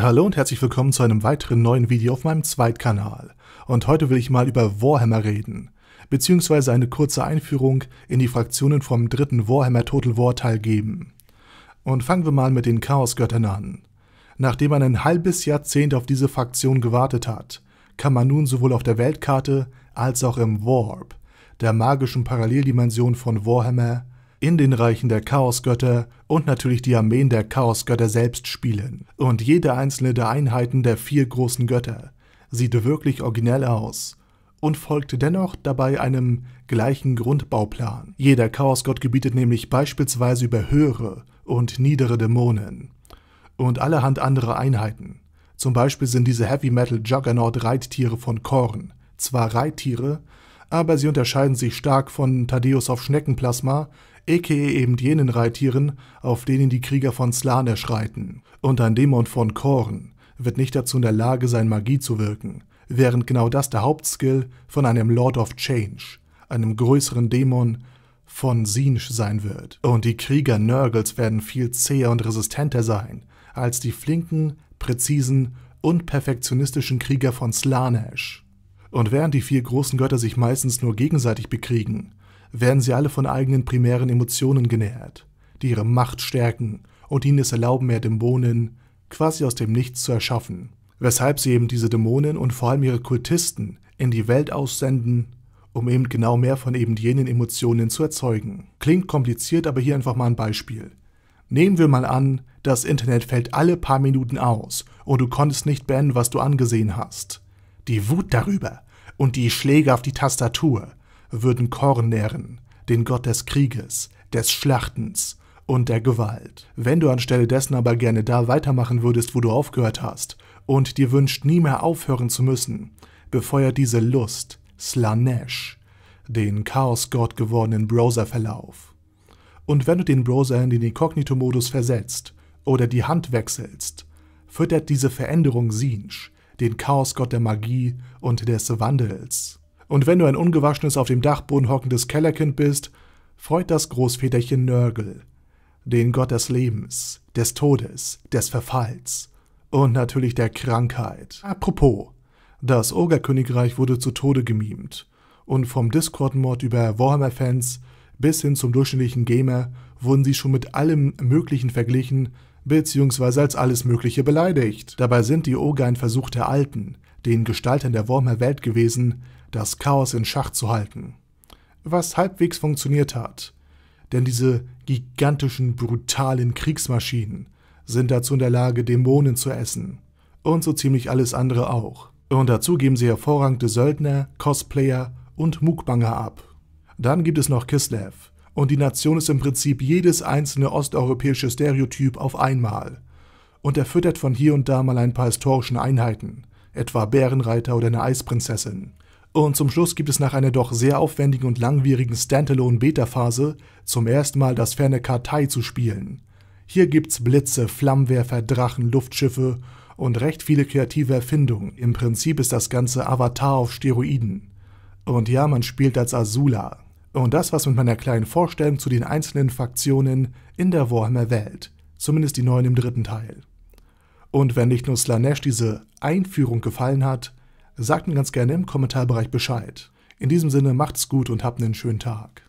Hallo und herzlich willkommen zu einem weiteren neuen Video auf meinem Zweitkanal. Und heute will ich mal über Warhammer reden, beziehungsweise eine kurze Einführung in die Fraktionen vom dritten Warhammer Total War Teil geben. Und fangen wir mal mit den Chaosgöttern an. Nachdem man ein halbes Jahrzehnt auf diese Fraktion gewartet hat, kann man nun sowohl auf der Weltkarte als auch im Warp, der magischen Paralleldimension von Warhammer, in den Reichen der Chaosgötter und natürlich die Armeen der Chaosgötter selbst spielen. Und jede einzelne der Einheiten der vier großen Götter sieht wirklich originell aus und folgt dennoch dabei einem gleichen Grundbauplan. Jeder Chaosgott gebietet nämlich beispielsweise über höhere und niedere Dämonen und allerhand andere Einheiten. Zum Beispiel sind diese Heavy Metal Juggernaut Reittiere von Korn. Zwar Reittiere, aber sie unterscheiden sich stark von Thaddeus auf Schneckenplasma, a.k.a. E eben jenen Reittieren, auf denen die Krieger von Slan erschreiten. Und ein Dämon von Korn wird nicht dazu in der Lage sein, Magie zu wirken, während genau das der Hauptskill von einem Lord of Change, einem größeren Dämon von Sinch sein wird. Und die Krieger Nurgles werden viel zäher und resistenter sein als die flinken, präzisen und perfektionistischen Krieger von Slanesh. Und während die vier großen Götter sich meistens nur gegenseitig bekriegen, werden sie alle von eigenen primären Emotionen genährt, die ihre Macht stärken und ihnen es erlauben, mehr Dämonen quasi aus dem Nichts zu erschaffen, weshalb sie eben diese Dämonen und vor allem ihre Kultisten in die Welt aussenden, um eben genau mehr von eben jenen Emotionen zu erzeugen. Klingt kompliziert, aber hier einfach mal ein Beispiel. Nehmen wir mal an, das Internet fällt alle paar Minuten aus und du konntest nicht beenden, was du angesehen hast. Die Wut darüber und die Schläge auf die Tastatur würden Korn nähren, den Gott des Krieges, des Schlachtens und der Gewalt. Wenn du anstelle dessen aber gerne da weitermachen würdest, wo du aufgehört hast, und dir wünscht, nie mehr aufhören zu müssen, befeuert diese Lust Slanesh, den Chaosgott gewordenen Browserverlauf. Und wenn du den Browser in den Inkognito-Modus versetzt oder die Hand wechselst, füttert diese Veränderung Sinch, den Chaosgott der Magie und des Wandels. Und wenn du ein ungewaschenes auf dem Dachboden hockendes Kellerkind bist, freut das Großväterchen Nörgel, den Gott des Lebens, des Todes, des Verfalls und natürlich der Krankheit. Apropos, das Ogerkönigreich wurde zu Tode gemimt und vom Discord-Mod über Warhammer-Fans bis hin zum durchschnittlichen Gamer wurden sie schon mit allem Möglichen verglichen, bzw. als alles Mögliche beleidigt. Dabei sind die Oger ein Versuch der Alten, den Gestaltern der Wormer Welt gewesen, das Chaos in Schach zu halten. Was halbwegs funktioniert hat. Denn diese gigantischen, brutalen Kriegsmaschinen sind dazu in der Lage, Dämonen zu essen. Und so ziemlich alles andere auch. Und dazu geben sie hervorragende Söldner, Cosplayer und Mukbanger ab. Dann gibt es noch Kislev, und die Nation ist im Prinzip jedes einzelne osteuropäische Stereotyp auf einmal. und Unterfüttert von hier und da mal ein paar historischen Einheiten, etwa Bärenreiter oder eine Eisprinzessin. Und zum Schluss gibt es nach einer doch sehr aufwendigen und langwierigen Standalone-Beta-Phase zum ersten Mal das ferne Kartei zu spielen. Hier gibt's Blitze, Flammenwerfer, Drachen, Luftschiffe und recht viele kreative Erfindungen. Im Prinzip ist das ganze Avatar auf Steroiden. Und ja, man spielt als Azula, und das war's mit meiner kleinen Vorstellung zu den einzelnen Fraktionen in der Warhammer-Welt, zumindest die neuen im dritten Teil. Und wenn nicht nur Slanesh diese Einführung gefallen hat, sagt mir ganz gerne im Kommentarbereich Bescheid. In diesem Sinne macht's gut und habt einen schönen Tag.